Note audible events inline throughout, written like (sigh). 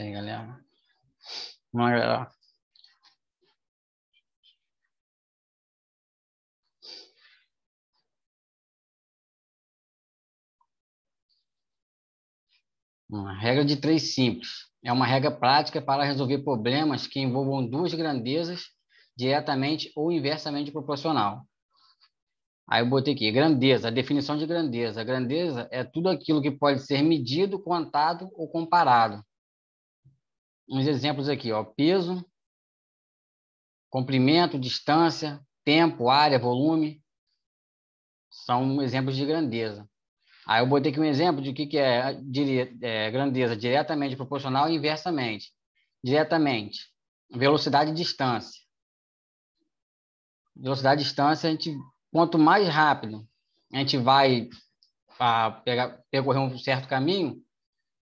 isso aí, galera. Vamos lá, galera. Uma regra de três simples. É uma regra prática para resolver problemas que envolvam duas grandezas diretamente ou inversamente proporcional. Aí eu botei aqui, grandeza, a definição de grandeza. A grandeza é tudo aquilo que pode ser medido, contado ou comparado uns exemplos aqui, ó, peso, comprimento, distância, tempo, área, volume, são exemplos de grandeza. Aí eu botei aqui um exemplo de o que, que é, é grandeza diretamente proporcional e inversamente. Diretamente, velocidade e distância. Velocidade e distância, a gente, quanto mais rápido a gente vai a ah, pegar, percorrer um certo caminho,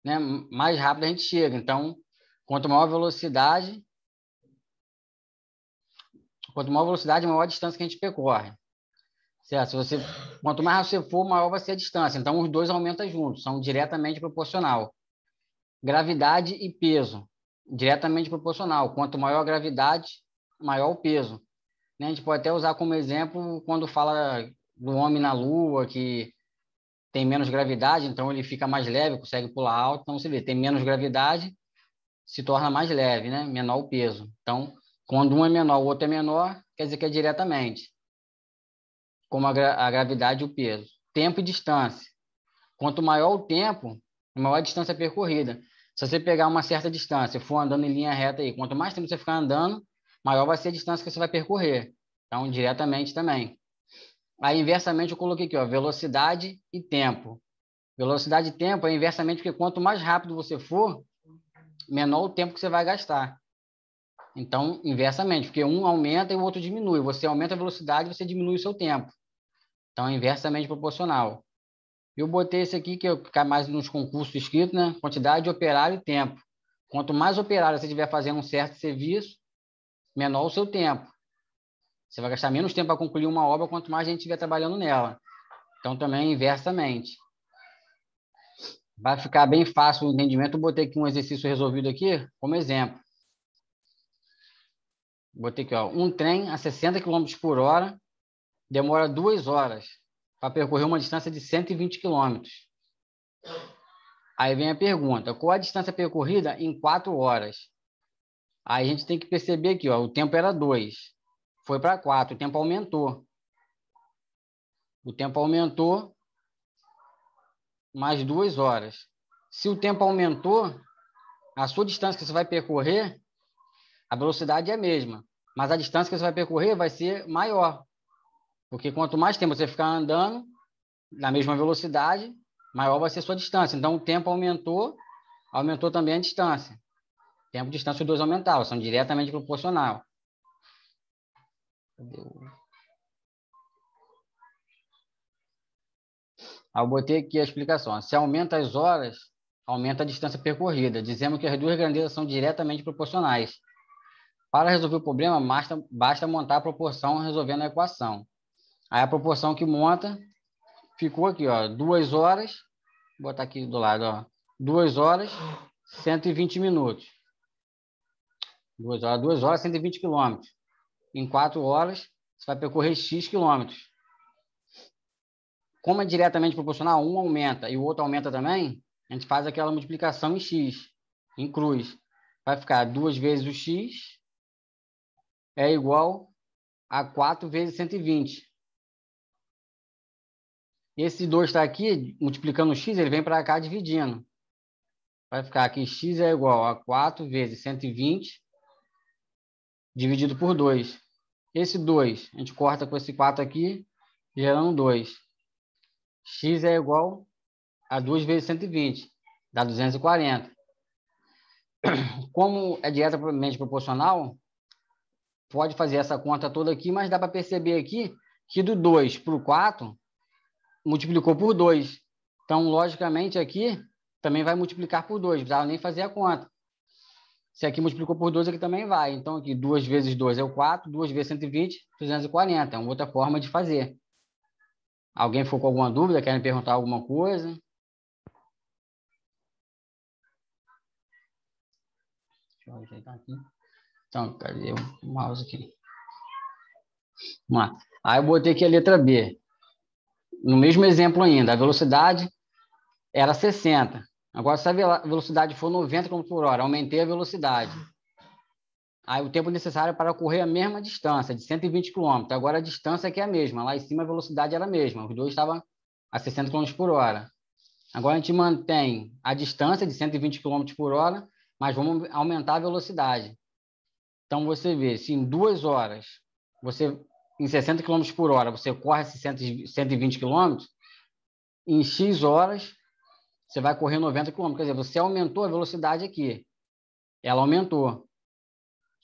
né, mais rápido a gente chega. Então, Quanto maior a velocidade, quanto maior a velocidade, maior a distância que a gente percorre. Certo? Se você, quanto mais você for, maior vai ser a distância. Então, os dois aumentam juntos, são diretamente proporcional. Gravidade e peso, diretamente proporcional. Quanto maior a gravidade, maior o peso. Né? A gente pode até usar como exemplo quando fala do homem na Lua, que tem menos gravidade, então ele fica mais leve, consegue pular alto. Então, você vê, tem menos gravidade, se torna mais leve, né? menor o peso. Então, quando um é menor, o outro é menor, quer dizer que é diretamente, como a, gra a gravidade e o peso. Tempo e distância. Quanto maior o tempo, maior a distância é percorrida. Se você pegar uma certa distância, for andando em linha reta aí, quanto mais tempo você ficar andando, maior vai ser a distância que você vai percorrer. Então, diretamente também. Aí, inversamente, eu coloquei aqui, ó, velocidade e tempo. Velocidade e tempo é inversamente porque quanto mais rápido você for, menor o tempo que você vai gastar. Então, inversamente, porque um aumenta e o outro diminui. Você aumenta a velocidade, você diminui o seu tempo. Então, é inversamente proporcional. Eu botei esse aqui, que ficar é mais nos concursos escritos, né? Quantidade de operário e tempo. Quanto mais operário você tiver fazendo um certo serviço, menor o seu tempo. Você vai gastar menos tempo para concluir uma obra quanto mais gente estiver trabalhando nela. Então, também inversamente. Vai ficar bem fácil o entendimento. Eu botei aqui um exercício resolvido aqui como exemplo. Botei aqui, ó, um trem a 60 km por hora demora duas horas para percorrer uma distância de 120 km. Aí vem a pergunta, qual a distância percorrida em quatro horas? Aí a gente tem que perceber aqui, ó, o tempo era 2, foi para 4, o tempo aumentou. O tempo aumentou, mais duas horas. Se o tempo aumentou, a sua distância que você vai percorrer, a velocidade é a mesma, mas a distância que você vai percorrer vai ser maior. Porque quanto mais tempo você ficar andando na mesma velocidade, maior vai ser a sua distância. Então, o tempo aumentou, aumentou também a distância. Tempo e distância, os dois aumentaram, são diretamente proporcional. Cadê o... Eu botei aqui a explicação. Se aumenta as horas, aumenta a distância percorrida. Dizemos que as duas grandezas são diretamente proporcionais. Para resolver o problema, basta, basta montar a proporção resolvendo a equação. Aí a proporção que monta ficou aqui, ó, 2 horas, vou botar aqui do lado, ó, 2 horas, 120 minutos. Duas horas, 2 horas, 120 quilômetros. Em 4 horas, você vai percorrer X quilômetros como é diretamente proporcional, um aumenta e o outro aumenta também, a gente faz aquela multiplicação em x, em cruz. Vai ficar 2 vezes o x é igual a 4 vezes 120. Esse 2 está aqui, multiplicando o x, ele vem para cá dividindo. Vai ficar aqui x é igual a 4 vezes 120 dividido por 2. Esse 2, a gente corta com esse 4 aqui, gerando 2 x é igual a 2 vezes 120, dá 240. Como é diretamente proporcional, pode fazer essa conta toda aqui, mas dá para perceber aqui que do 2 para o 4 multiplicou por 2. Então, logicamente, aqui também vai multiplicar por 2, não precisava nem fazer a conta. Se aqui multiplicou por 2, aqui também vai. Então, aqui 2 vezes 2 é o 4, 2 vezes 120, 240. É uma outra forma de fazer. Alguém ficou com alguma dúvida? Querem perguntar alguma coisa? Deixa eu ajeitar aqui. Então, cadê o mouse aqui? Vamos lá. Aí eu botei aqui a letra B. No mesmo exemplo ainda, a velocidade era 60. Agora, se a velocidade for 90 km por hora, aumentei a velocidade. Aí o tempo necessário para correr a mesma distância, de 120 km. Então, agora a distância aqui é a mesma. Lá em cima a velocidade era a mesma. Os dois estavam a 60 km por hora. Agora a gente mantém a distância de 120 km por hora, mas vamos aumentar a velocidade. Então você vê, se em duas horas, você em 60 km por hora, você corre 120 km, em X horas você vai correr 90 km. Quer dizer, você aumentou a velocidade aqui. Ela aumentou.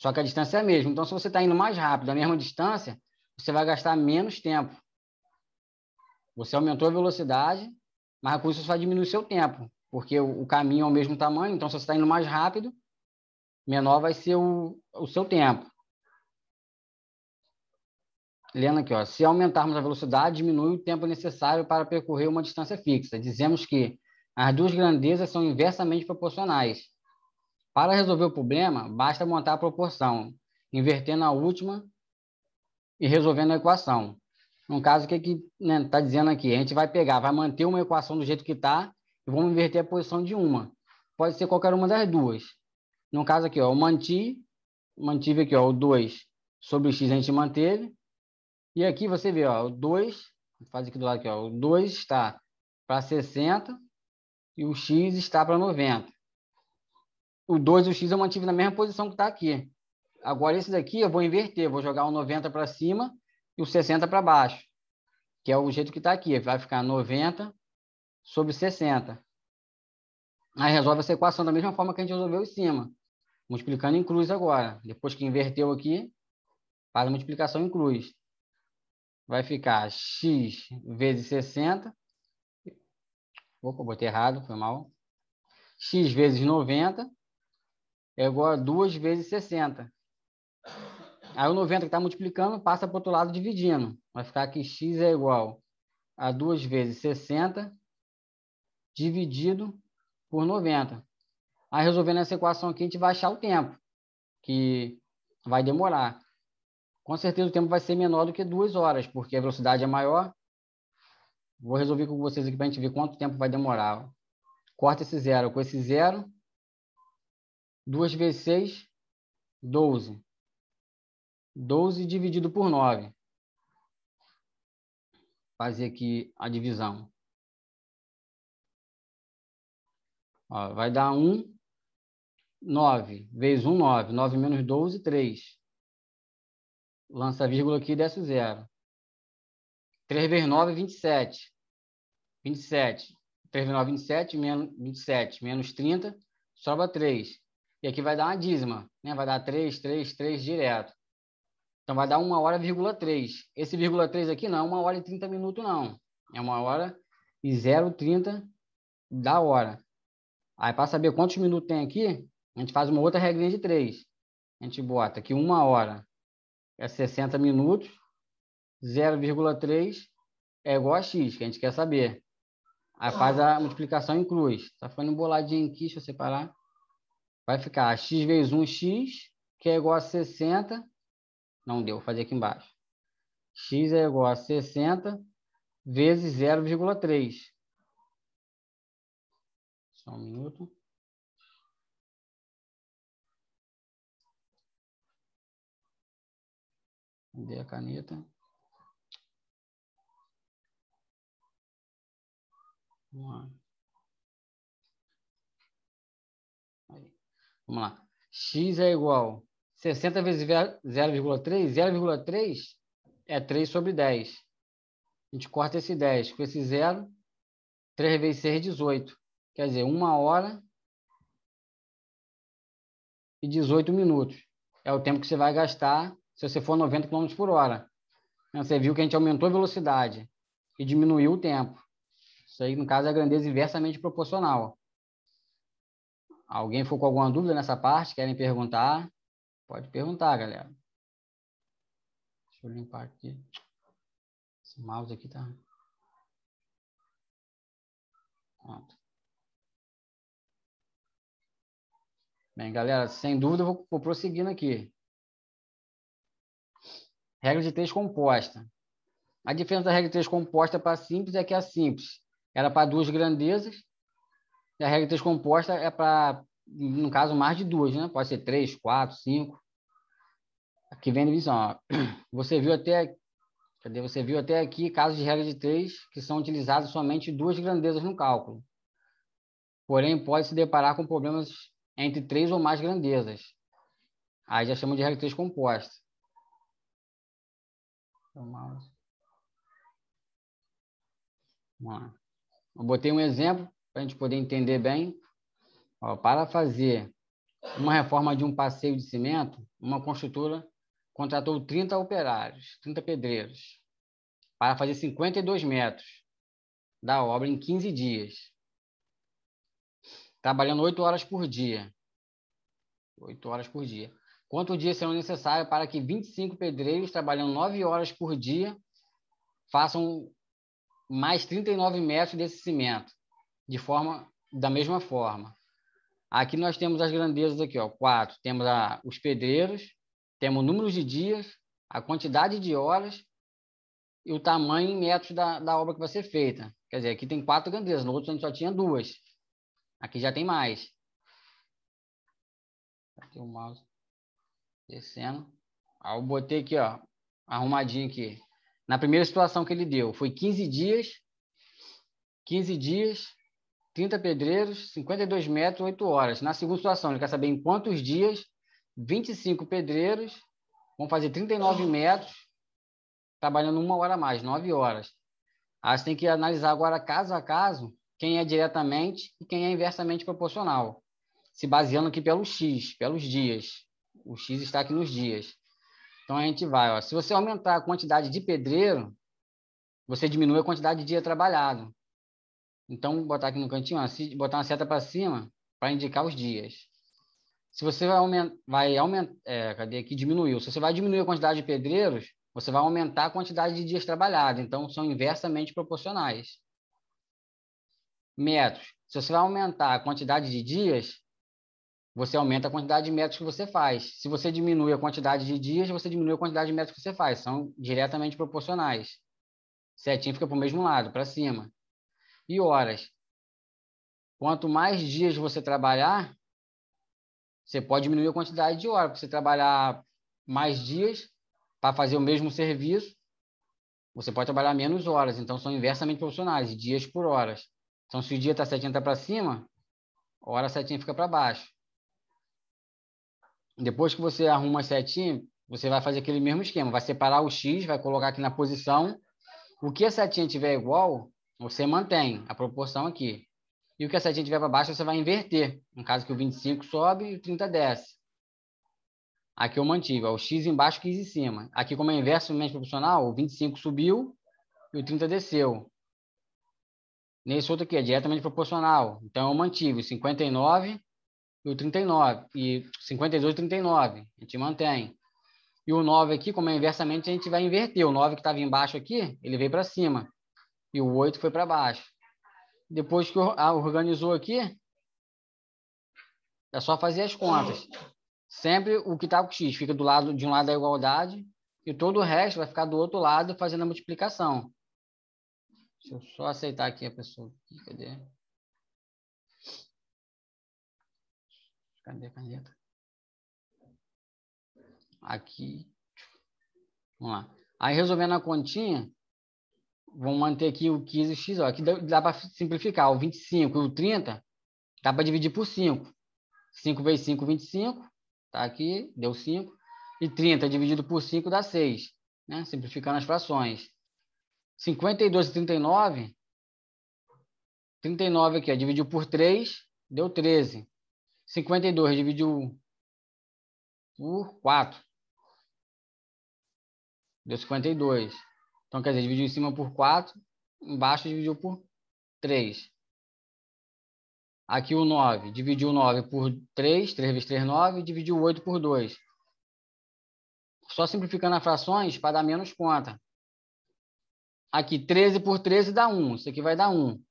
Só que a distância é a mesma. Então, se você está indo mais rápido, a mesma distância, você vai gastar menos tempo. Você aumentou a velocidade, mas com isso você vai diminuir o seu tempo, porque o caminho é o mesmo tamanho. Então, se você está indo mais rápido, menor vai ser o, o seu tempo. Lendo aqui, ó, se aumentarmos a velocidade, diminui o tempo necessário para percorrer uma distância fixa. Dizemos que as duas grandezas são inversamente proporcionais. Para resolver o problema, basta montar a proporção, invertendo a última e resolvendo a equação. No caso, o que está né, tá dizendo aqui? A gente vai pegar, vai manter uma equação do jeito que está e vamos inverter a posição de uma. Pode ser qualquer uma das duas. No caso aqui, ó, eu manti, mantive aqui ó, o 2 sobre o x a gente manteve. E aqui você vê, ó, o 2, faz aqui do lado aqui, ó, o 2 está para 60 e o x está para 90 o 2 e o X eu mantive na mesma posição que está aqui. Agora, esse daqui eu vou inverter, vou jogar o 90 para cima e o 60 para baixo, que é o jeito que está aqui. Vai ficar 90 sobre 60. Aí resolve essa equação da mesma forma que a gente resolveu em cima, multiplicando em cruz agora. Depois que inverteu aqui, faz a multiplicação em cruz. Vai ficar x vezes 60. Opa, botei errado, foi mal. x vezes 90 é igual a 2 vezes 60. Aí o 90 que está multiplicando passa para o outro lado dividindo. Vai ficar que x é igual a 2 vezes 60 dividido por 90. Aí resolvendo essa equação aqui, a gente vai achar o tempo, que vai demorar. Com certeza o tempo vai ser menor do que duas horas, porque a velocidade é maior. Vou resolver com vocês aqui para a gente ver quanto tempo vai demorar. Corta esse zero com esse zero 2 vezes 6, 12. 12 dividido por 9. Fazer aqui a divisão. Ó, vai dar 1, 9. Vezes 1, 9. 9 menos 12, 3. Lança a vírgula aqui e desce o zero. 3 vezes 9, 27. 27. 3 vezes 9, 27. Menos, 27 menos 30, sobra 3. E aqui vai dar uma dízima, né? Vai dar 3, 3, 3 direto. Então vai dar 1 hora, 3. Esse vírgula 3 aqui não é 1 hora e 30 minutos, não. É 1 hora e 0,30 da hora. Aí para saber quantos minutos tem aqui, a gente faz uma outra regrinha de 3. A gente bota aqui 1 hora é 60 minutos, 0,3 é igual a x, que a gente quer saber. Aí faz a multiplicação em cruz. Tá ficando emboladinho aqui, deixa eu separar vai ficar x vezes 1x, que é igual a 60. Não deu, vou fazer aqui embaixo. x é igual a 60 vezes 0,3. Só um minuto. Cadê a caneta? Vamos lá. Vamos lá. X é igual 60 vezes 0,3. 0,3 é 3 sobre 10. A gente corta esse 10 com esse zero. 3 vezes 6 é 18. Quer dizer, 1 hora e 18 minutos. É o tempo que você vai gastar se você for 90 km por hora. Então, você viu que a gente aumentou a velocidade e diminuiu o tempo. Isso aí, no caso, é a grandeza inversamente proporcional. Alguém ficou com alguma dúvida nessa parte? Querem perguntar? Pode perguntar, galera. Deixa eu limpar aqui. Esse mouse aqui tá. Pronto. Bem, galera, sem dúvida, vou, vou prosseguindo aqui. Regra de três composta. A diferença da regra de três composta para simples é que a é simples era para duas grandezas e a regra de três tá composta é para, no caso, mais de duas, né? Pode ser três, quatro, cinco. Aqui vem a divisão. Ó. (clears throat) Você viu até cadê? Você viu até aqui casos de regra de três que são utilizadas somente duas grandezas no cálculo. Porém, pode se deparar com problemas entre três ou mais grandezas. Aí já chamamos de regra de três composta. Então, vamos lá. Eu botei um exemplo para a gente poder entender bem, ó, para fazer uma reforma de um passeio de cimento, uma construtora contratou 30 operários, 30 pedreiros, para fazer 52 metros da obra em 15 dias, trabalhando 8 horas por dia. 8 horas por dia. Quantos dias serão necessários para que 25 pedreiros, trabalhando 9 horas por dia, façam mais 39 metros desse cimento? de forma da mesma forma. Aqui nós temos as grandezas aqui, ó, quatro. Temos a, os pedreiros, temos o número de dias, a quantidade de horas e o tamanho em metros da, da obra que vai ser feita. Quer dizer, aqui tem quatro grandezas, no outro a gente só tinha duas. Aqui já tem mais. Aqui o mouse descendo. Aí ah, eu botei aqui, ó, arrumadinho aqui. Na primeira situação que ele deu, foi 15 dias, 15 dias, 30 pedreiros, 52 metros, 8 horas. Na segunda situação, ele quer saber em quantos dias, 25 pedreiros vão fazer 39 metros, trabalhando uma hora a mais, 9 horas. Aí você tem que analisar agora, caso a caso, quem é diretamente e quem é inversamente proporcional, se baseando aqui pelo X, pelos dias. O X está aqui nos dias. Então, a gente vai. Ó. Se você aumentar a quantidade de pedreiro, você diminui a quantidade de dia trabalhado. Então, botar aqui no cantinho, botar uma seta para cima para indicar os dias. Se você vai aumentar, vai é, cadê aqui? Diminuiu. Se você vai diminuir a quantidade de pedreiros, você vai aumentar a quantidade de dias trabalhados. Então, são inversamente proporcionais. Metros. Se você vai aumentar a quantidade de dias, você aumenta a quantidade de metros que você faz. Se você diminui a quantidade de dias, você diminui a quantidade de metros que você faz. São diretamente proporcionais. Setinha fica para o mesmo lado, para cima e horas. Quanto mais dias você trabalhar, você pode diminuir a quantidade de horas, porque você trabalhar mais dias para fazer o mesmo serviço, você pode trabalhar menos horas. Então, são inversamente proporcionais, dias por horas. Então, se o dia está 70 para cima, a hora setinha fica para baixo. Depois que você arruma a setinha, você vai fazer aquele mesmo esquema. Vai separar o X, vai colocar aqui na posição. O que a setinha tiver igual, você mantém a proporção aqui. E o que a setinha tiver para baixo, você vai inverter. No caso que o 25 sobe e o 30 desce. Aqui eu mantive, ó, o x embaixo, 15 em cima. Aqui, como é inversamente proporcional, o 25 subiu e o 30 desceu. Nesse outro aqui é diretamente proporcional. Então eu mantive o 59 e o 39. E 52 e 39. A gente mantém. E o 9 aqui, como é inversamente, a gente vai inverter. O 9 que estava embaixo aqui, ele veio para cima. E o 8 foi para baixo. Depois que ah, organizou aqui, é só fazer as contas. Sempre o que está com x fica do lado de um lado da igualdade e todo o resto vai ficar do outro lado fazendo a multiplicação. Deixa eu só aceitar aqui a pessoa. Cadê? Cadê a caneta? Aqui. Vamos lá. Aí resolvendo a continha, vamos manter aqui o 15x, ó, aqui dá, dá para simplificar, o 25 e o 30, dá para dividir por 5. 5 vezes 5, 25, tá aqui, deu 5. E 30 dividido por 5 dá 6, né? simplificando as frações. 52 e 39, 39 aqui, ó, dividiu por 3, deu 13. 52 dividiu por 4, deu 52. Então, quer dizer, dividiu em cima por 4, embaixo dividiu por 3. Aqui o 9, dividiu 9 por 3, 3 vezes 3, 9, dividiu 8 por 2. Só simplificando as frações para dar menos conta. Aqui, 13 por 13 dá 1. Isso aqui vai dar 1.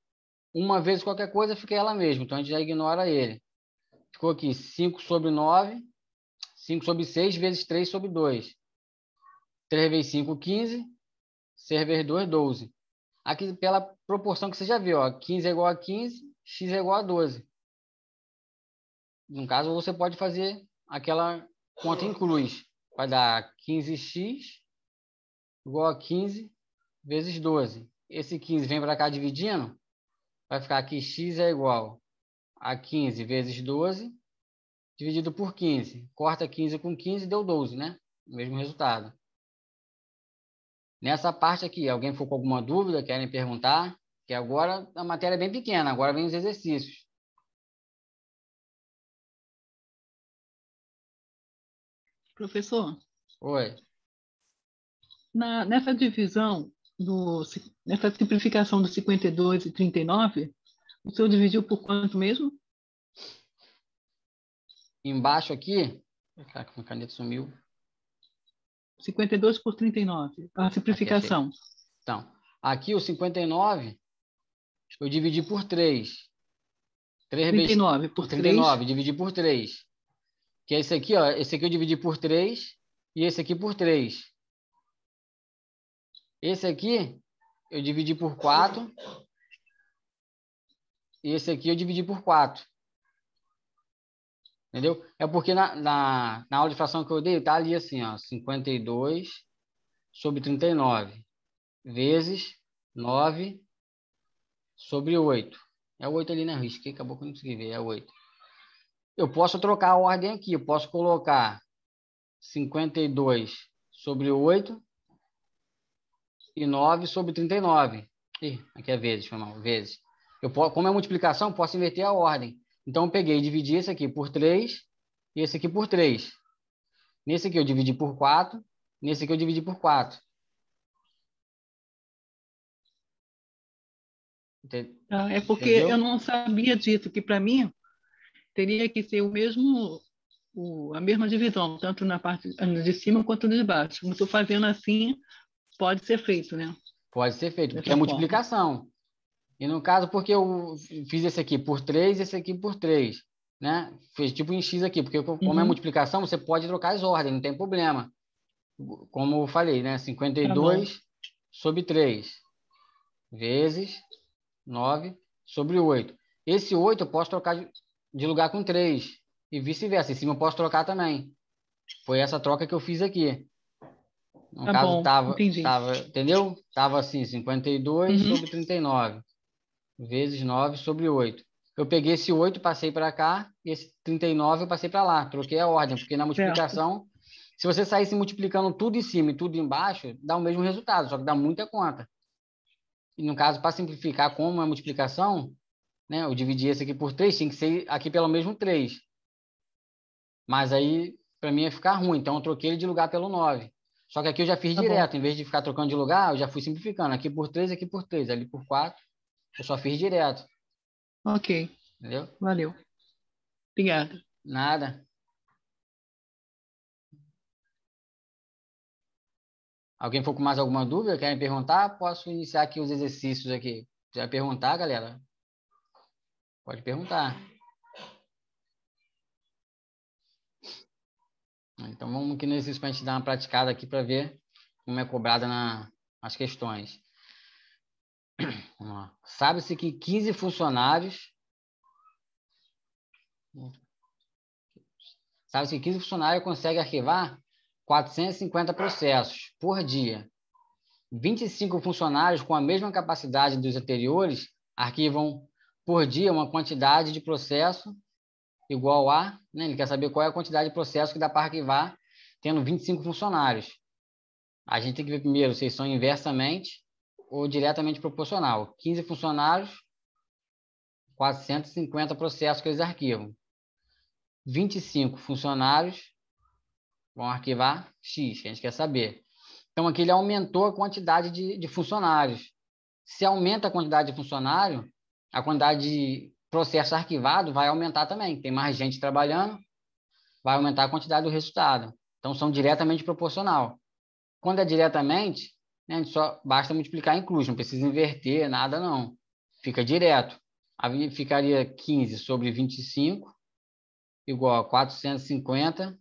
Uma vez qualquer coisa fica ela mesma, então a gente já ignora ele. Ficou aqui 5 sobre 9, 5 sobre 6 vezes 3 sobre 2. 3 vezes 5, 15 server 2, 12. Aqui, pela proporção que você já viu, ó, 15 é igual a 15, x é igual a 12. No caso, você pode fazer aquela conta em cruz. Vai dar 15x igual a 15 vezes 12. Esse 15 vem para cá dividindo, vai ficar aqui x é igual a 15 vezes 12 dividido por 15. Corta 15 com 15, deu 12, né? O mesmo resultado. Nessa parte aqui, alguém ficou com alguma dúvida? Querem perguntar? Que agora a matéria é bem pequena, agora vem os exercícios. Professor? Oi. Na, nessa divisão, do, nessa simplificação do 52 e 39, o senhor dividiu por quanto mesmo? Embaixo aqui. Caraca, a caneta sumiu. 52 por 39, a simplificação. Então, aqui o 59 eu dividi por 3. 3 39 vezes, por 39, 3. dividi por 3. Que é esse aqui, ó, esse aqui eu dividi por 3 e esse aqui por 3. Esse aqui eu dividi por 4. E esse aqui eu dividi por 4. Entendeu? É porque na, na, na aula de fração que eu dei, tá ali assim, ó, 52 sobre 39 vezes 9 sobre 8. É 8 ali na né, risca, acabou que eu não consegui ver, é 8. Eu posso trocar a ordem aqui, eu posso colocar 52 sobre 8 e 9 sobre 39. Ih, aqui é vezes, foi mal, vezes. Eu posso, como é multiplicação, posso inverter a ordem. Então, eu peguei e dividi esse aqui por 3 e esse aqui por 3. Nesse aqui eu dividi por 4, nesse aqui eu dividi por 4. Ah, é porque Entendeu? eu não sabia disso, que para mim teria que ser o mesmo, o, a mesma divisão, tanto na parte de cima quanto de baixo. Como estou fazendo assim, pode ser feito, né? Pode ser feito, porque é multiplicação. E no caso, porque eu fiz esse aqui por 3 esse aqui por 3, né? Fez tipo em X aqui, porque como é uhum. é multiplicação, você pode trocar as ordens, não tem problema. Como eu falei, né? 52 tá sobre 3 vezes 9 sobre 8. Esse 8 eu posso trocar de lugar com 3 e vice-versa. Em cima eu posso trocar também. Foi essa troca que eu fiz aqui. No tá caso, bom, tava, tava, entendeu? Tava assim, 52 uhum. sobre 39 vezes 9 sobre 8. Eu peguei esse 8, passei para cá, e esse 39 eu passei para lá. Troquei a ordem, porque na multiplicação, certo. se você saísse multiplicando tudo em cima e tudo embaixo, dá o mesmo resultado, só que dá muita conta. E no caso, para simplificar como é a multiplicação, né, eu dividi esse aqui por 3, tinha que ser aqui pelo mesmo 3. Mas aí, para mim, ia ficar ruim. Então, eu troquei ele de lugar pelo 9. Só que aqui eu já fiz tá direto. Bom. Em vez de ficar trocando de lugar, eu já fui simplificando. Aqui por 3, aqui por 3, ali por 4. Eu só fiz direto. Ok. Entendeu? Valeu. Obrigado. Nada. Alguém for com mais alguma dúvida? Querem perguntar? Posso iniciar aqui os exercícios aqui. Já perguntar, galera? Pode perguntar. Então vamos aqui no exercício para a gente dar uma praticada aqui para ver como é cobrada na, as questões. (clears throat) Sabe-se que 15 funcionários. Sabe-se que 15 funcionários conseguem arquivar 450 processos por dia. 25 funcionários com a mesma capacidade dos anteriores arquivam por dia uma quantidade de processo igual a. Né? Ele quer saber qual é a quantidade de processo que dá para arquivar tendo 25 funcionários. A gente tem que ver primeiro se são inversamente ou diretamente proporcional. 15 funcionários, 450 processos que eles arquivam. 25 funcionários vão arquivar X, que a gente quer saber. Então, aqui ele aumentou a quantidade de, de funcionários. Se aumenta a quantidade de funcionário, a quantidade de processo arquivado vai aumentar também. Tem mais gente trabalhando, vai aumentar a quantidade do resultado. Então, são diretamente proporcional. Quando é diretamente, né? A gente só basta multiplicar incluso, não precisa inverter nada, não. Fica direto. Ficaria 15 sobre 25 igual a 450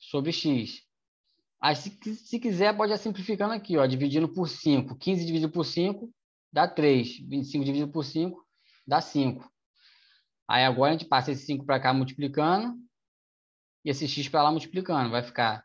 sobre x. Aí, se, se quiser, pode ir simplificando aqui, ó, dividindo por 5. 15 dividido por 5 dá 3. 25 dividido por 5 dá 5. Aí agora a gente passa esse 5 para cá multiplicando e esse x para lá multiplicando. Vai ficar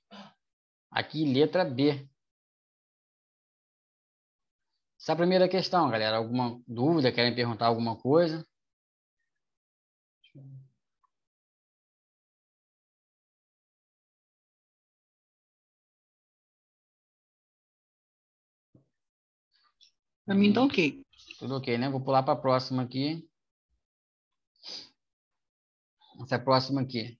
Aqui, letra B. Essa é a primeira questão, galera. Alguma dúvida? Querem perguntar alguma coisa? Para mim está ok. Tudo ok, né? Vou pular para a próxima aqui. Essa é próxima aqui.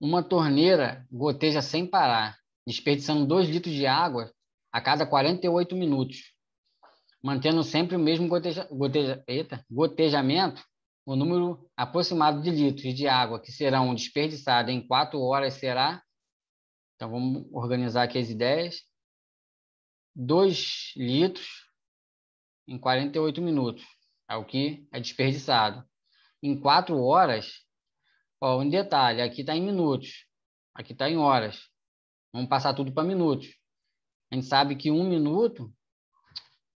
Uma torneira goteja sem parar desperdiçando 2 litros de água a cada 48 minutos, mantendo sempre o mesmo goteja, goteja, eita, gotejamento, o número aproximado de litros de água que serão desperdiçados em 4 horas será, então vamos organizar aqui as ideias, 2 litros em 48 minutos, é o que é desperdiçado. Em 4 horas, ó, um detalhe, aqui está em minutos, aqui está em horas. Vamos passar tudo para minutos. A gente sabe que um minuto,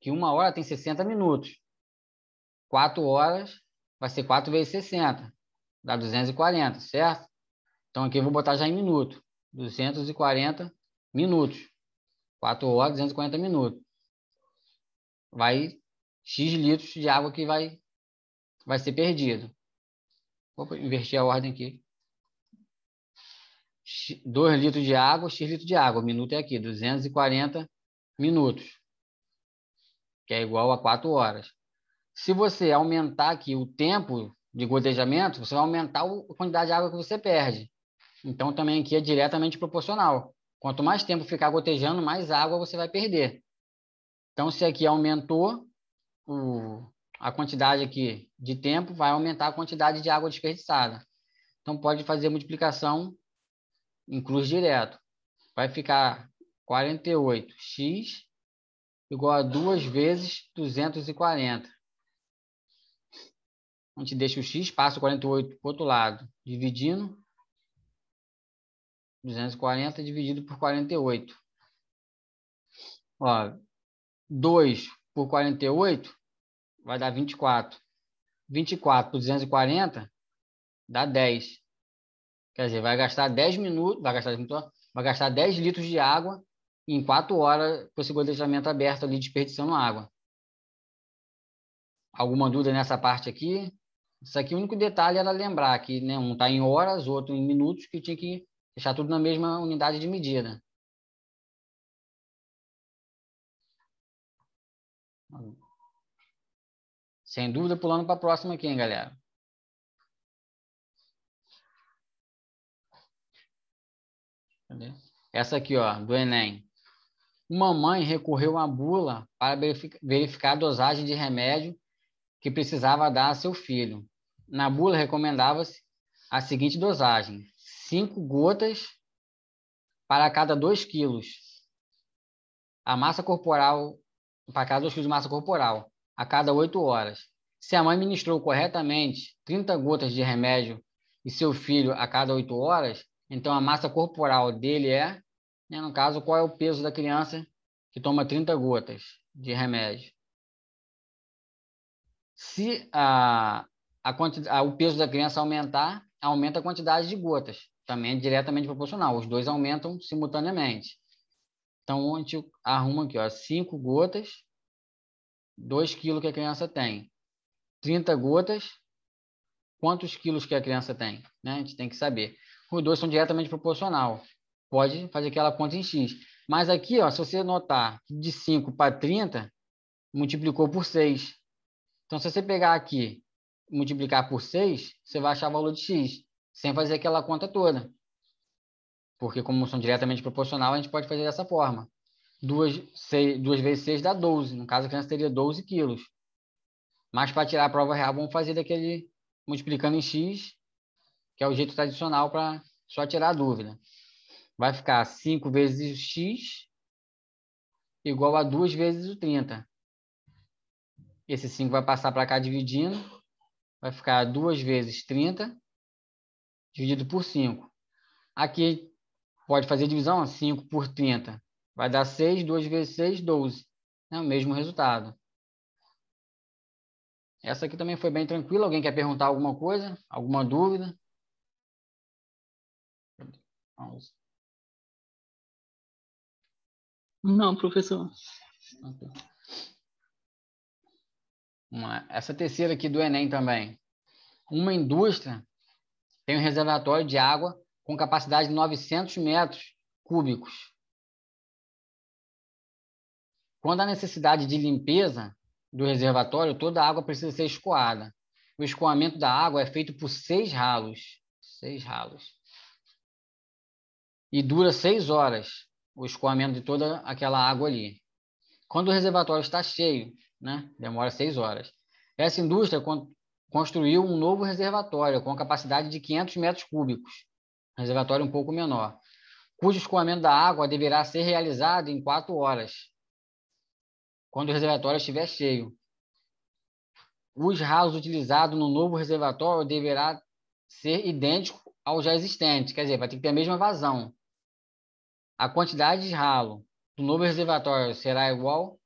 que uma hora tem 60 minutos. Quatro horas vai ser 4 vezes 60, dá 240, certo? Então aqui eu vou botar já em minuto, 240 minutos. 4 horas, 240 minutos. Vai X litros de água que vai, vai ser perdido. Vou inverter a ordem aqui. 2 litros de água, x litros de água. O minuto é aqui, 240 minutos, que é igual a 4 horas. Se você aumentar aqui o tempo de gotejamento, você vai aumentar a quantidade de água que você perde. Então, também aqui é diretamente proporcional. Quanto mais tempo ficar gotejando, mais água você vai perder. Então, se aqui aumentou o, a quantidade aqui de tempo, vai aumentar a quantidade de água desperdiçada. Então, pode fazer multiplicação em cruz direto. Vai ficar 48x igual a 2 vezes 240. A gente deixa o x, passa o 48 para o outro lado, dividindo. 240 dividido por 48. Ó, 2 por 48 vai dar 24. 24 por 240 dá 10. Quer dizer, vai gastar 10 minutos, vai gastar, vai gastar 10 litros de água em 4 horas com esse gotejamento aberto ali, desperdiçando água. Alguma dúvida nessa parte aqui? Isso aqui, o único detalhe era lembrar que né, um está em horas, outro em minutos, que tinha que deixar tudo na mesma unidade de medida. Sem dúvida, pulando para a próxima aqui, hein, galera. Essa aqui, ó, do Enem. Uma mãe recorreu à bula para verificar a dosagem de remédio que precisava dar a seu filho. Na bula recomendava-se a seguinte dosagem: 5 gotas para cada 2 quilos. A massa corporal, para cada 2 quilos de massa corporal, a cada 8 horas. Se a mãe ministrou corretamente 30 gotas de remédio e seu filho a cada 8 horas, então, a massa corporal dele é, né, no caso, qual é o peso da criança que toma 30 gotas de remédio. Se a, a, a, o peso da criança aumentar, aumenta a quantidade de gotas. Também é diretamente proporcional. Os dois aumentam simultaneamente. Então, a gente arruma aqui, ó, 5 gotas, 2 quilos que a criança tem. 30 gotas, quantos quilos que a criança tem? Né? A gente tem que saber os dois são diretamente proporcional. Pode fazer aquela conta em x. Mas aqui, ó, se você notar de 5 para 30, multiplicou por 6. Então, se você pegar aqui multiplicar por 6, você vai achar o valor de x, sem fazer aquela conta toda. Porque como são diretamente proporcional, a gente pode fazer dessa forma. 2 vezes 6 dá 12. No caso, a criança teria 12 quilos. Mas para tirar a prova real, vamos fazer daquele multiplicando em x que é o jeito tradicional para só tirar a dúvida. Vai ficar 5 vezes x igual a 2 vezes o 30. Esse 5 vai passar para cá dividindo, vai ficar 2 vezes 30 dividido por 5. Aqui pode fazer divisão, 5 por 30 vai dar 6, 2 vezes 6, 12. É o mesmo resultado. Essa aqui também foi bem tranquila. Alguém quer perguntar alguma coisa? Alguma dúvida? Não, professor. Ah, tá. Uma, essa terceira aqui do Enem também. Uma indústria tem um reservatório de água com capacidade de 900 metros cúbicos. Quando há necessidade de limpeza do reservatório, toda a água precisa ser escoada. O escoamento da água é feito por seis ralos. Seis ralos e dura seis horas o escoamento de toda aquela água ali. Quando o reservatório está cheio, né, demora seis horas. Essa indústria construiu um novo reservatório com capacidade de 500 metros cúbicos, reservatório um pouco menor, cujo escoamento da água deverá ser realizado em quatro horas, quando o reservatório estiver cheio. Os ralos utilizados no novo reservatório deverá ser idêntico ao já existente, quer dizer, vai ter que ter a mesma vazão. A quantidade de ralo do novo reservatório será igual.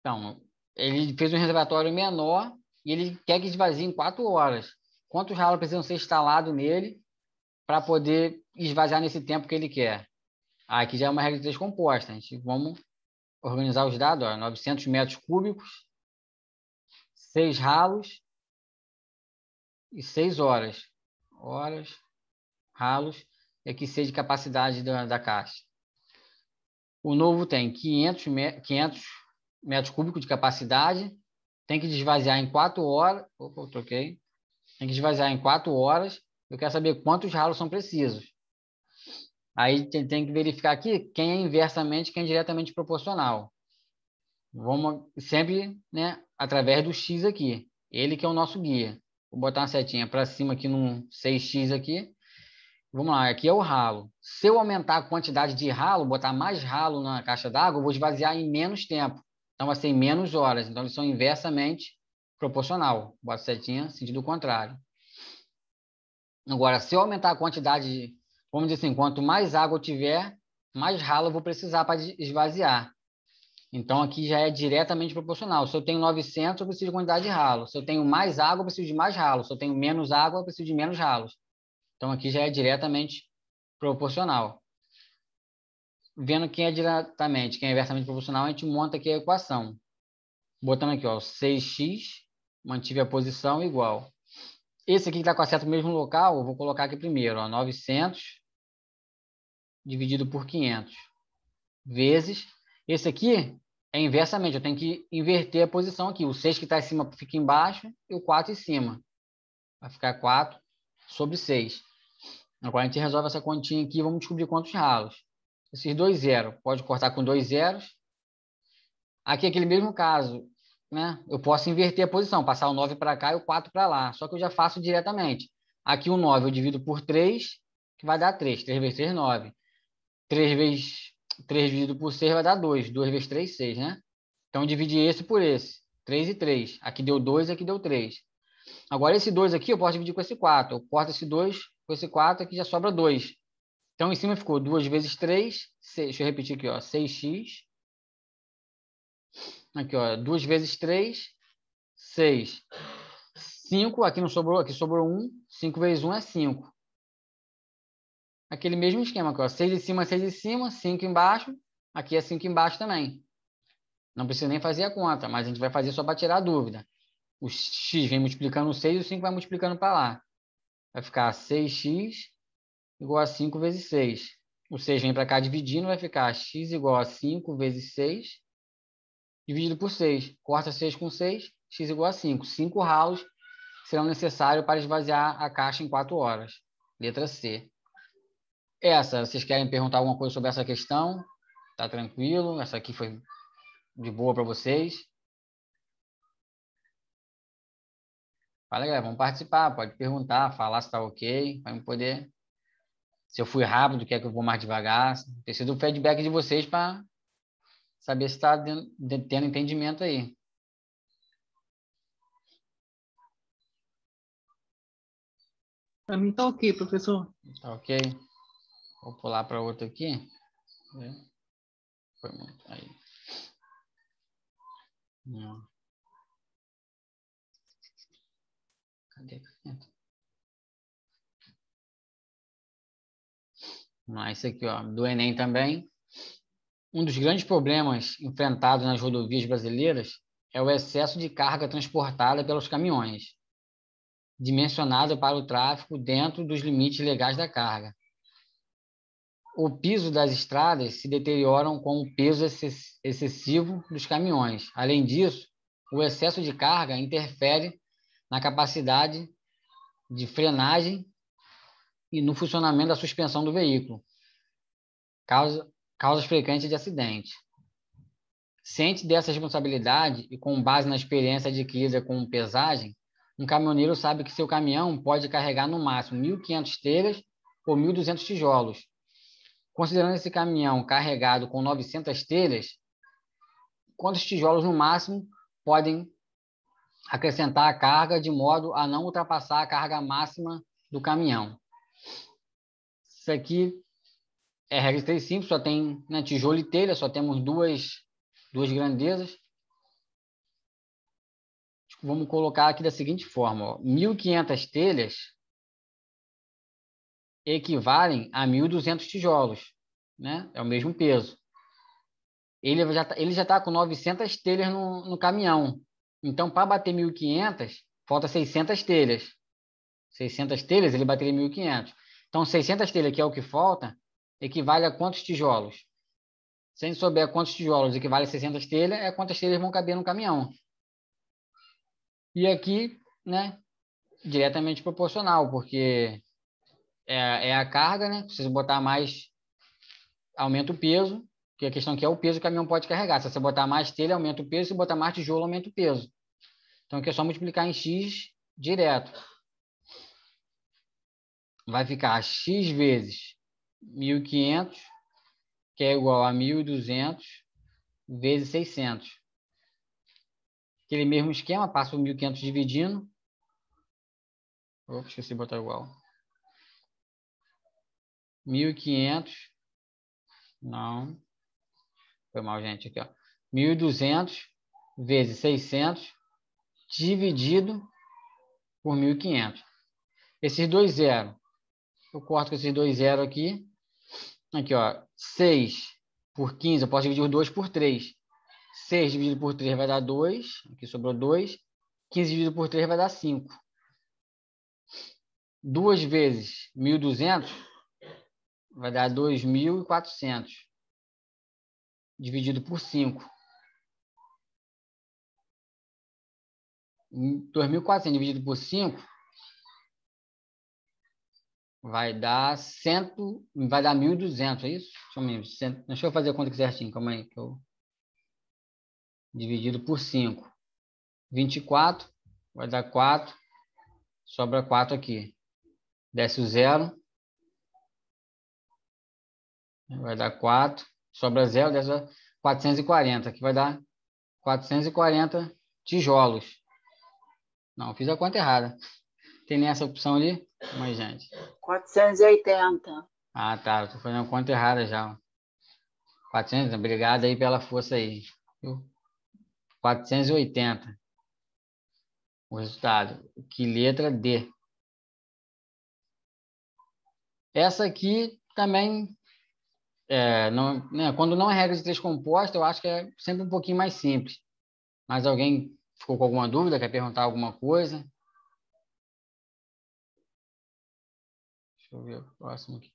Então, ele fez um reservatório menor e ele quer que esvazie em quatro horas. Quantos ralos precisam ser instalados nele para poder esvaziar nesse tempo que ele quer? Ah, aqui já é uma regra de três composta. A gente vamos organizar os dados. Ó, 900 metros cúbicos, seis ralos e seis horas. Horas ralos é que seja de capacidade da, da caixa. O novo tem 500, me, 500 metros cúbicos de capacidade, tem que desvaziar em 4 horas. Opa, eu troquei. Tem que desvaziar em 4 horas. Eu quero saber quantos ralos são precisos. Aí tem, tem que verificar aqui quem é inversamente, quem é diretamente proporcional. Vamos sempre né, através do X aqui. Ele que é o nosso guia. Vou botar uma setinha para cima aqui no 6X aqui. Vamos lá, aqui é o ralo. Se eu aumentar a quantidade de ralo, botar mais ralo na caixa d'água, eu vou esvaziar em menos tempo. Então, vai ser em menos horas. Então, eles são inversamente proporcional. Bota setinha, sentido contrário. Agora, se eu aumentar a quantidade, de, vamos dizer assim, quanto mais água eu tiver, mais ralo eu vou precisar para esvaziar. Então, aqui já é diretamente proporcional. Se eu tenho 900, eu preciso de quantidade de ralo. Se eu tenho mais água, eu preciso de mais ralo. Se eu tenho menos água, eu preciso de menos ralos. Então, aqui já é diretamente proporcional. Vendo quem é diretamente, quem é inversamente proporcional, a gente monta aqui a equação. Botando aqui, ó, 6x, mantive a posição igual. Esse aqui que está com acerto no mesmo local, eu vou colocar aqui primeiro, ó, 900 dividido por 500 vezes. Esse aqui é inversamente, eu tenho que inverter a posição aqui. O 6 que está em cima fica embaixo e o 4 em cima. Vai ficar 4 sobre 6. Agora a gente resolve essa continha aqui, vamos descobrir quantos ralos. Esses dois zeros, pode cortar com dois zeros. Aqui aquele mesmo caso, né? Eu posso inverter a posição, passar o 9 para cá e o 4 para lá, só que eu já faço diretamente. Aqui o 9 eu divido por 3, que vai dar 3. 3 vezes 3, 9. 3 vezes 3 dividido por 6 vai dar 2. 2 vezes 3, 6, né? Então, dividi esse por esse. 3 e 3. Aqui deu 2, aqui deu 3. Agora, esse 2 aqui eu posso dividir com esse 4. Eu corto esse 2 com esse 4, aqui já sobra 2. Então, em cima ficou 2 vezes 3, 6, deixa eu repetir aqui, ó, 6x. Aqui, ó, 2 vezes 3, 6. 5, aqui não sobrou, aqui sobrou 1. 5 vezes 1 é 5. Aquele mesmo esquema aqui, ó, 6 em cima, 6 em cima, 5 embaixo. Aqui é 5 embaixo também. Não precisa nem fazer a conta, mas a gente vai fazer só para tirar a dúvida. O x vem multiplicando o 6 e o 5 vai multiplicando para lá vai ficar 6x igual a 5 vezes 6. Ou seja, vem para cá dividindo, vai ficar x igual a 5 vezes 6 dividido por 6. Corta 6 com 6, x igual a 5. 5 ralos serão necessários para esvaziar a caixa em 4 horas. Letra C. Essa, vocês querem perguntar alguma coisa sobre essa questão? Está tranquilo? Essa aqui foi de boa para vocês. Fala, galera, vamos participar, pode perguntar, falar se está ok, para eu poder. Se eu fui rápido, quer que eu vou mais devagar. Preciso do feedback de vocês para saber se está tendo entendimento aí. Para mim tá ok, professor. Tá ok. Vou pular para outro aqui. É. Foi muito. Aí. Não. Cadê ah, Mas aqui, ó, do Enem também. Um dos grandes problemas enfrentados nas rodovias brasileiras é o excesso de carga transportada pelos caminhões, dimensionada para o tráfego dentro dos limites legais da carga. O piso das estradas se deterioram com o peso excessivo dos caminhões. Além disso, o excesso de carga interfere na capacidade de frenagem e no funcionamento da suspensão do veículo. Causa, causas frequentes de acidente. Ciente dessa responsabilidade e com base na experiência adquirida com pesagem, um caminhoneiro sabe que seu caminhão pode carregar no máximo 1.500 telhas ou 1.200 tijolos. Considerando esse caminhão carregado com 900 telhas, quantos tijolos no máximo podem acrescentar a carga de modo a não ultrapassar a carga máxima do caminhão. Isso aqui é regra 3 simples, só tem né, tijolo e telha, só temos duas, duas grandezas. Vamos colocar aqui da seguinte forma, 1.500 telhas equivalem a 1.200 tijolos, né? é o mesmo peso. Ele já está ele já tá com 900 telhas no, no caminhão, então, para bater 1.500, falta 600 telhas. 600 telhas, ele bateria 1.500. Então, 600 telhas, que é o que falta, equivale a quantos tijolos? Se a gente souber quantos tijolos equivale a 600 telhas, é quantas telhas vão caber no caminhão. E aqui, né, diretamente proporcional, porque é, é a carga, né? Você botar mais, aumenta o peso, porque a questão aqui é o peso que o caminhão pode carregar. Se você botar mais telha, aumenta o peso. Se botar mais tijolo, aumenta o peso. Então, aqui é só multiplicar em x direto. Vai ficar x vezes 1.500, que é igual a 1.200 vezes 600. Aquele mesmo esquema, passa o 1.500 dividindo. Opa, esqueci de botar igual. 1.500. Não. Foi mal, gente, aqui, ó. 1.200 vezes 600 dividido por 1.500. Esses dois zeros, eu corto com esses dois zeros aqui. Aqui, ó, 6 por 15, eu posso dividir os 2 por 3. 6 dividido por 3 vai dar 2, aqui sobrou 2. 15 dividido por 3 vai dar 5. 2 vezes 1.200 vai dar 2.400 dividido por 5. 2.400 dividido por 5 vai dar 100, vai dar 1.200, é isso? Deixa eu, deixa eu fazer a conta aqui certinho, calma aí. Que eu... Dividido por 5. 24 vai dar 4, sobra 4 aqui. Desce o zero, vai dar 4 sobra zero, dessa 440, que vai dar 440 tijolos. Não, fiz a conta errada. Tem nessa opção ali? Mas, gente. 480. Ah, tá. Estou fazendo a conta errada já. 400, obrigado aí pela força aí. 480. O resultado. Que letra D. Essa aqui também é, não, né, quando não é regra de três composta, eu acho que é sempre um pouquinho mais simples. Mas alguém ficou com alguma dúvida, quer perguntar alguma coisa? Deixa eu ver o próximo aqui.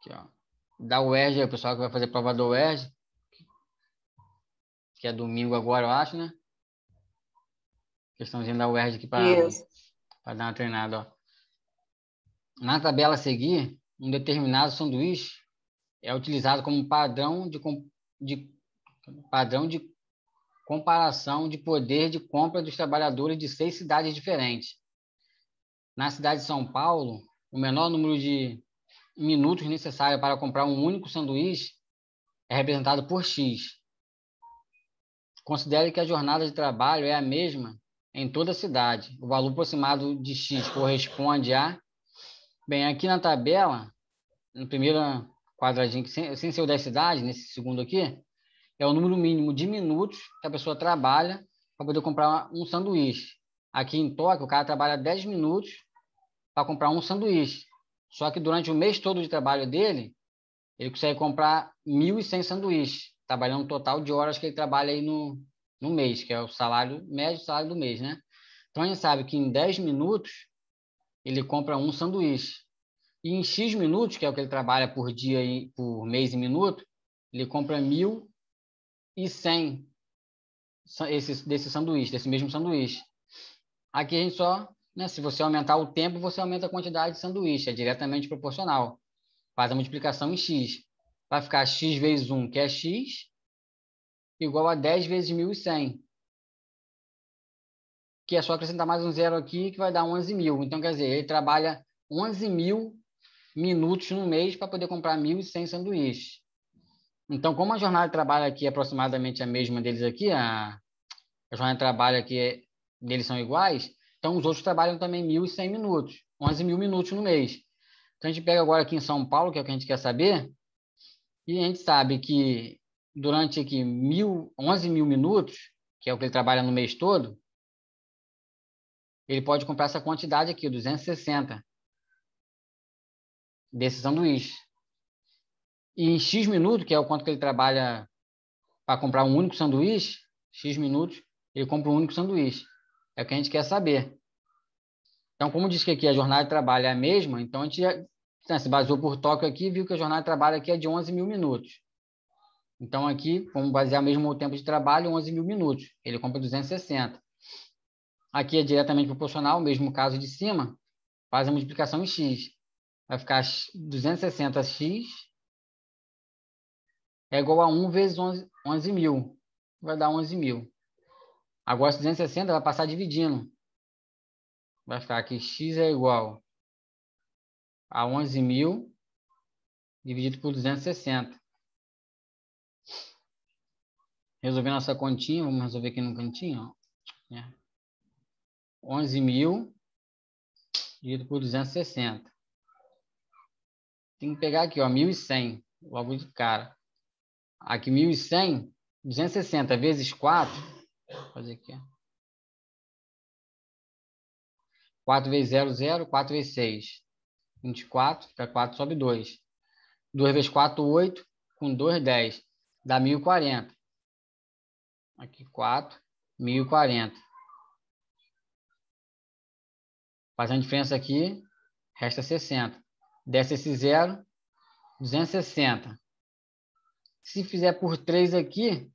aqui ó. Da UERJ, o pessoal que vai fazer prova da UERJ, que é domingo agora, eu acho, né? Questãozinha da UERJ aqui para dar uma treinada. Ó. Na tabela a seguir, um determinado sanduíche é utilizado como padrão de, de, padrão de comparação de poder de compra dos trabalhadores de seis cidades diferentes. Na cidade de São Paulo, o menor número de minutos necessário para comprar um único sanduíche é representado por X. Considere que a jornada de trabalho é a mesma em toda a cidade. O valor aproximado de X corresponde a. Bem, aqui na tabela, na primeira quadradinho, sem, sem ser o da cidade, nesse segundo aqui, é o número mínimo de minutos que a pessoa trabalha para poder comprar um sanduíche. Aqui em Tóquio, o cara trabalha 10 minutos para comprar um sanduíche. Só que durante o mês todo de trabalho dele, ele consegue comprar 1.100 sanduíches, trabalhando um total de horas que ele trabalha aí no, no mês, que é o salário médio, salário do mês, né? Então a gente sabe que em 10 minutos ele compra um sanduíche. E em X minutos, que é o que ele trabalha por dia, e, por mês e minuto, ele compra mil e cem desse sanduíche, desse mesmo sanduíche. Aqui a gente só, né, se você aumentar o tempo, você aumenta a quantidade de sanduíche, é diretamente proporcional. Faz a multiplicação em x. Vai ficar x vezes 1, que é x, igual a 10 vezes 1.100. Que é só acrescentar mais um zero aqui, que vai dar 11.000. mil. Então, quer dizer, ele trabalha 11 mil minutos no mês para poder comprar 1.100 sanduíches. Então, como a jornada de trabalho aqui é aproximadamente a mesma deles aqui, a, a jornada de trabalho aqui é, deles são iguais, então os outros trabalham também 1.100 minutos, 11.000 mil minutos no mês. Então, a gente pega agora aqui em São Paulo, que é o que a gente quer saber, e a gente sabe que durante aqui mil, 11 mil minutos, que é o que ele trabalha no mês todo, ele pode comprar essa quantidade aqui, 260 desse sanduíche. E X minutos que é o quanto que ele trabalha para comprar um único sanduíche, X minutos, ele compra um único sanduíche. É o que a gente quer saber. Então, como disse que aqui a jornada de trabalho é a mesma, então a gente já, né, se baseou por toque aqui e viu que a jornada de trabalho aqui é de 11 mil minutos. Então, aqui, vamos basear mesmo o tempo de trabalho, 11 mil minutos. Ele compra 260. Aqui é diretamente proporcional, mesmo caso de cima, faz a multiplicação em x vai ficar 260x é igual a 1 vezes 11, 11 mil. Vai dar 11 mil. Agora, 260 vai passar dividindo. Vai ficar aqui, x é igual a 11 mil dividido por 260. Resolvendo essa continha, vamos resolver aqui no cantinho. 11.000 11 é. mil dividido por 260. Tem que pegar aqui, ó, 1.100, logo de cara. Aqui, 1.100, 260 vezes 4, vou fazer aqui, ó. 4 vezes 0, 0. 4 vezes 6, 24. Fica 4, sobe 2. 2 vezes 4, 8. Com 2, 10. Dá 1.040. Aqui, 4. 1.040. Fazendo diferença aqui, resta 60. Desce esse zero, 260. Se fizer por 3 aqui,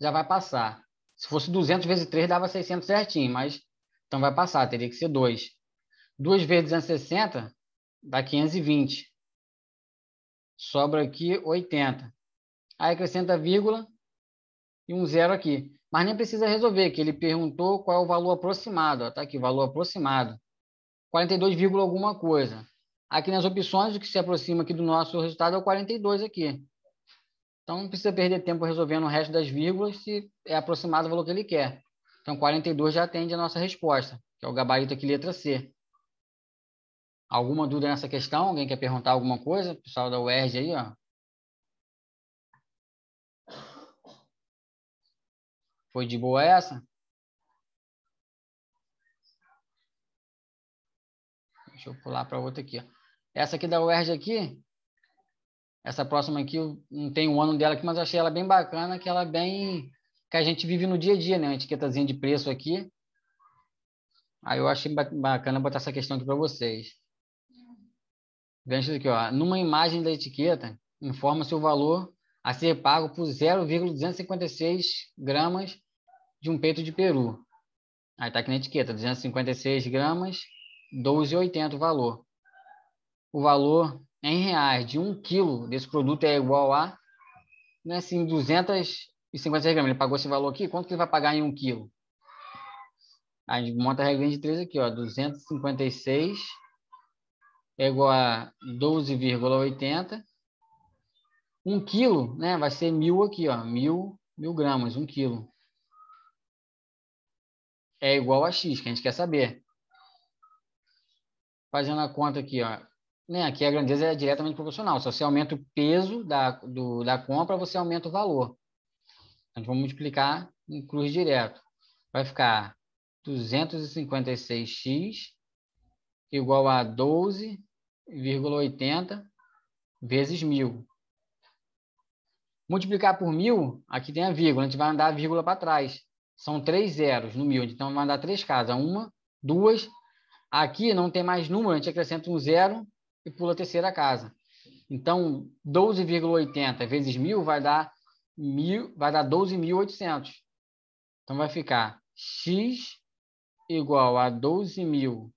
já vai passar. Se fosse 200 vezes 3, dava 600 certinho, mas então vai passar, teria que ser 2. 2 vezes 260 dá 520. Sobra aqui 80. Aí acrescenta vírgula e um zero aqui. Mas nem precisa resolver, que ele perguntou qual é o valor aproximado. Está aqui, valor aproximado. 42, alguma coisa. Aqui nas opções, o que se aproxima aqui do nosso resultado é o 42 aqui. Então, não precisa perder tempo resolvendo o resto das vírgulas se é aproximado o valor que ele quer. Então, 42 já atende a nossa resposta, que é o gabarito aqui, letra C. Alguma dúvida nessa questão? Alguém quer perguntar alguma coisa? Pessoal da UERJ aí, ó. Foi de boa essa? Deixa eu pular para outra aqui. Ó. Essa aqui da UERJ aqui, essa próxima aqui, eu não tenho o um ano dela aqui, mas eu achei ela bem bacana, que ela é bem... que a gente vive no dia a dia, né? Uma etiquetazinha de preço aqui. Aí eu achei bacana botar essa questão aqui para vocês. Vem aqui, ó. Numa imagem da etiqueta, informa-se o valor a ser pago por 0,256 gramas de um peito de peru. Aí está aqui na etiqueta, 256 gramas, 12,80 o valor o valor em reais de um quilo desse produto é igual a né, assim, 256 gramas. Ele pagou esse valor aqui, quanto que ele vai pagar em um quilo? A gente monta a regra de 3 aqui, ó, 256 é igual a 12,80. Um quilo, né, vai ser mil aqui, ó, mil, mil gramas, um quilo. É igual a X, que a gente quer saber. Fazendo a conta aqui, ó, né? Aqui a grandeza é diretamente proporcional. Se você aumenta o peso da, do, da compra, você aumenta o valor. Então, vamos multiplicar em cruz direto. Vai ficar 256x igual a 12,80 vezes 1.000. Multiplicar por 1.000, aqui tem a vírgula, a gente vai andar a vírgula para trás. São três zeros no 1.000, então vai andar três casas. Uma, duas. Aqui não tem mais número, a gente acrescenta um zero e pula a terceira casa. Então, 12,80 vezes 1.000 vai dar, vai dar 12.800. Então, vai ficar x igual a 12.800.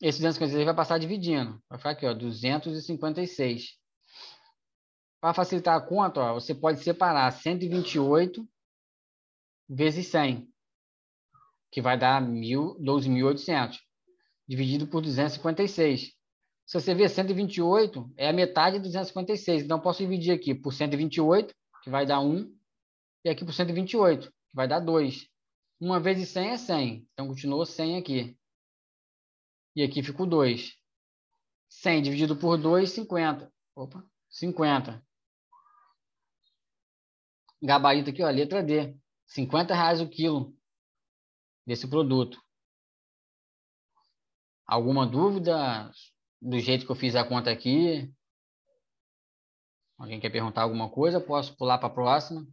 Esse 256 vai passar dividindo. Vai ficar aqui, ó, 256. Para facilitar a conta, ó, você pode separar 128 vezes 100, que vai dar 12.800 dividido por 256. Se você ver 128, é a metade de 256. Então, eu posso dividir aqui por 128, que vai dar 1, e aqui por 128, que vai dar 2. Uma vezes 100 é 100. Então, continuou 100 aqui. E aqui ficou 2. 100 dividido por 2, 50. Opa, 50. Gabarito aqui, ó, letra D. 50 reais o quilo desse produto. Alguma dúvida do jeito que eu fiz a conta aqui? Alguém quer perguntar alguma coisa? Posso pular para a próxima?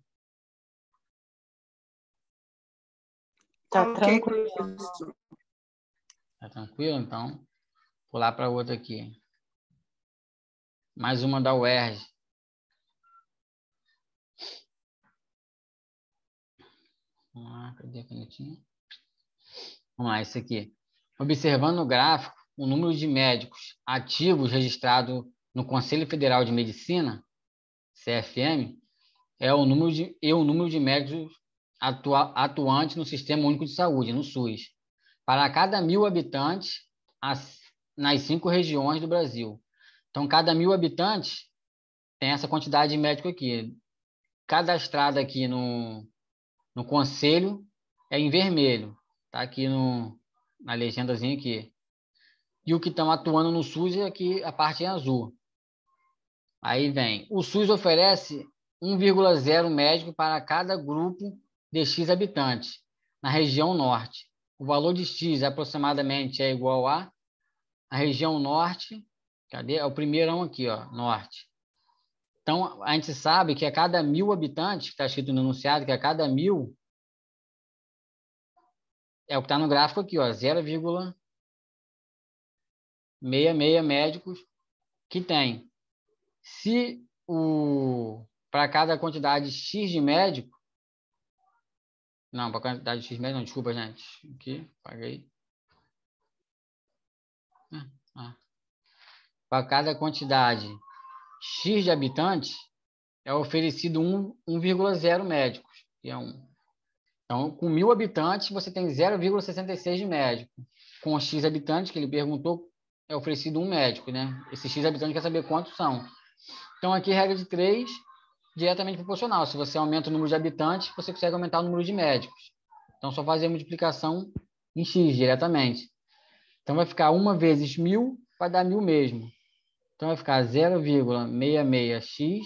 Tá tranquilo. Tá tranquilo, então. Pular para outra aqui. Mais uma da UERJ. Vamos lá, cadê a canetinha? Vamos lá, esse aqui. Observando no gráfico o número de médicos ativos registrado no Conselho Federal de Medicina, CFM, é o número de, e o número de médicos atua, atuantes no Sistema Único de Saúde, no SUS, para cada mil habitantes as, nas cinco regiões do Brasil. Então, cada mil habitantes tem essa quantidade de médico aqui. Cadastrado aqui no, no Conselho é em vermelho, está aqui no, na legendazinha aqui. E o que estão atuando no SUS é aqui a parte em é azul. Aí vem, o SUS oferece 1,0 médico para cada grupo de X habitantes na região norte. O valor de X aproximadamente é igual a a região norte, cadê? É o primeirão aqui, ó, norte. Então, a gente sabe que a cada mil habitantes, que está escrito no enunciado, que a cada mil é o que está no gráfico aqui, ó, 0,66 médicos que tem. Se o para cada quantidade X de médico, não, para quantidade X de médico, não, desculpa, gente. Aqui, paguei. Ah. É, é. Para cada quantidade X de habitantes, é oferecido 1,0 médicos, que é 1. Então, com mil habitantes, você tem 0,66 de médico. Com X habitantes, que ele perguntou, é oferecido um médico, né? Esse X habitantes quer saber quantos são. Então, aqui, regra de 3, diretamente proporcional. Se você aumenta o número de habitantes, você consegue aumentar o número de médicos. Então, só fazer a multiplicação em X diretamente. Então, vai ficar 1 vezes mil, vai dar mil mesmo. Então, vai ficar 0,66x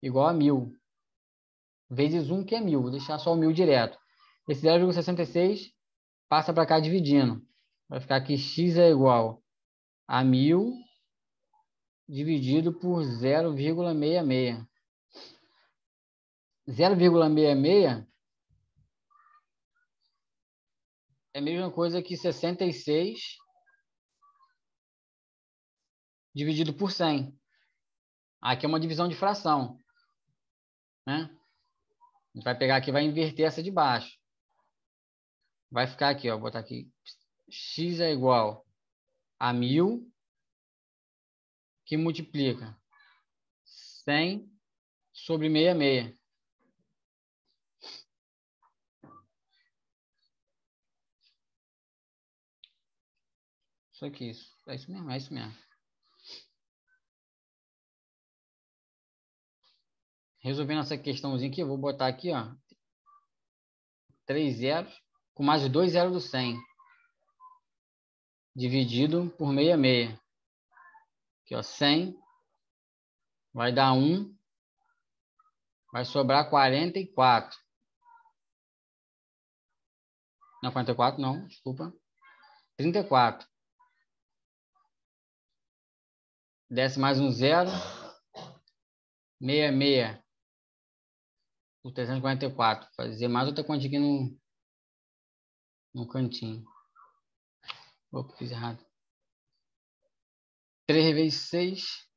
igual a 1.000 vezes 1, que é 1.000. Vou deixar só o 1.000 direto. Esse 0,66 passa para cá dividindo. Vai ficar que x é igual a 1.000 dividido por 0,66. 0,66 é a mesma coisa que 66 dividido por 100. Aqui é uma divisão de fração. Né? A gente vai pegar aqui, vai inverter essa de baixo. Vai ficar aqui, ó, vou botar aqui x é igual a 1000 que multiplica 100 sobre 66. Isso aqui, isso. É isso mesmo, é isso mesmo. resolvendo essa questãozinha aqui, eu vou botar aqui, ó, três zeros, com mais de dois zeros do 100, dividido por 66. Aqui, ó, 100 vai dar 1, vai sobrar 44. Não, 44 não, desculpa. 34. Desce mais um zero. 66 o 344. Fazer mais outra conta aqui no, no cantinho. Opa, fiz errado. 3 vezes 6.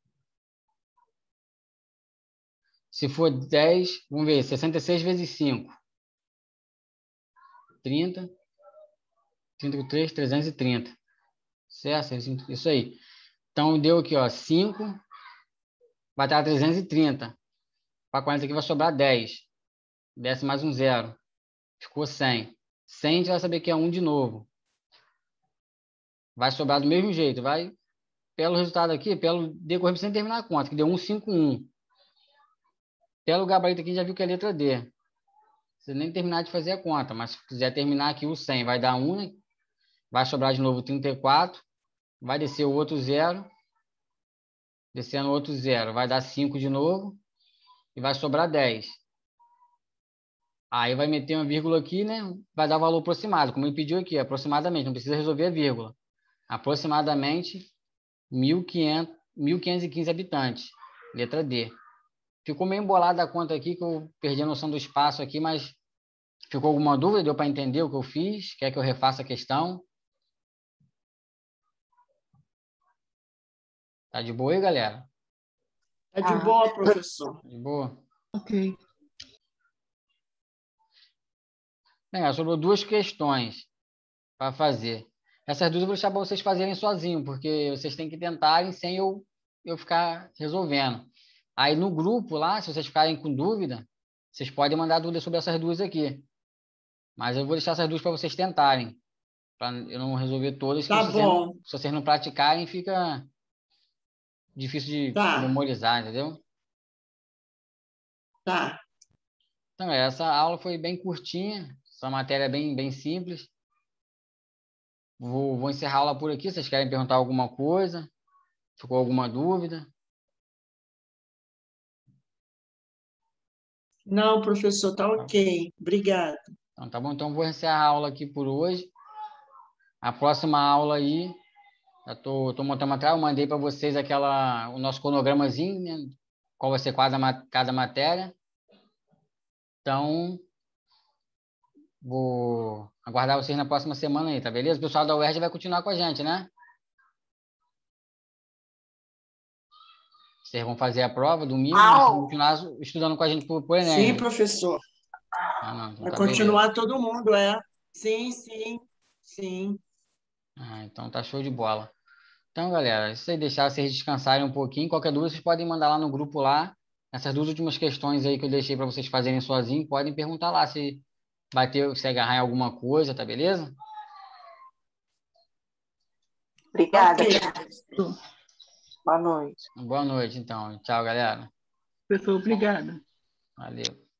Se for 10, vamos ver, 66 vezes 5. 30. 33, 330. Certo? Isso aí. Então, deu aqui, ó, 5. Vai estar 330. Para 40 aqui vai sobrar 10 desce mais um zero. Ficou 100. 100 a gente vai saber que é 1 de novo. Vai sobrar do mesmo jeito. Vai, pelo resultado aqui, pelo decorrer sem terminar a conta, que deu 151. Pelo gabarito aqui, já viu que é a letra D. Você nem terminar de fazer a conta, mas se quiser terminar aqui o 100, vai dar 1, né? vai sobrar de novo 34, vai descer o outro zero, descendo o outro zero, vai dar 5 de novo, e vai sobrar 10. Aí vai meter uma vírgula aqui, né? Vai dar valor aproximado, como ele pediu aqui, aproximadamente. Não precisa resolver a vírgula. Aproximadamente 1.515 habitantes. Letra D. Ficou meio embolada a conta aqui, que eu perdi a noção do espaço aqui, mas ficou alguma dúvida? Deu para entender o que eu fiz? Quer que eu refaça a questão? Tá de boa aí, galera? Tá de ah. boa, professor. De boa? Ok. Legal, é, sobrou duas questões para fazer. Essas duas eu vou deixar para vocês fazerem sozinho, porque vocês têm que tentarem sem eu, eu ficar resolvendo. Aí no grupo lá, se vocês ficarem com dúvida, vocês podem mandar dúvida sobre essas duas aqui. Mas eu vou deixar essas duas para vocês tentarem. Para eu não resolver todas. Tá se bom. Vocês, se vocês não praticarem, fica difícil de tá. memorizar, entendeu? Tá. Então, é, essa aula foi bem curtinha. Essa matéria é bem, bem simples. Vou, vou encerrar la por aqui. Vocês querem perguntar alguma coisa? Ficou alguma dúvida? Não, professor, tá ok. Obrigado. Então, tá bom, então vou encerrar a aula aqui por hoje. A próxima aula aí, já tô, tô montando atrás, eu mandei para vocês aquela, o nosso cronogramazinho, né? qual vai ser quase a, cada matéria. Então, Vou aguardar vocês na próxima semana aí, tá beleza? O pessoal da UERJ vai continuar com a gente, né? Vocês vão fazer a prova domingo vão continuar estudando com a gente por, por Enem. Sim, professor. Ah, não, então vai tá continuar beleza. todo mundo, é. Sim, sim, sim. Ah, então tá show de bola. Então, galera, é se aí, deixar vocês descansarem um pouquinho, qualquer dúvida vocês podem mandar lá no grupo lá. Essas duas últimas questões aí que eu deixei para vocês fazerem sozinho, podem perguntar lá se Bater, se agarrar em alguma coisa, tá beleza? Obrigada. Boa noite. Boa noite, então. Tchau, galera. Pessoal, obrigada. Valeu.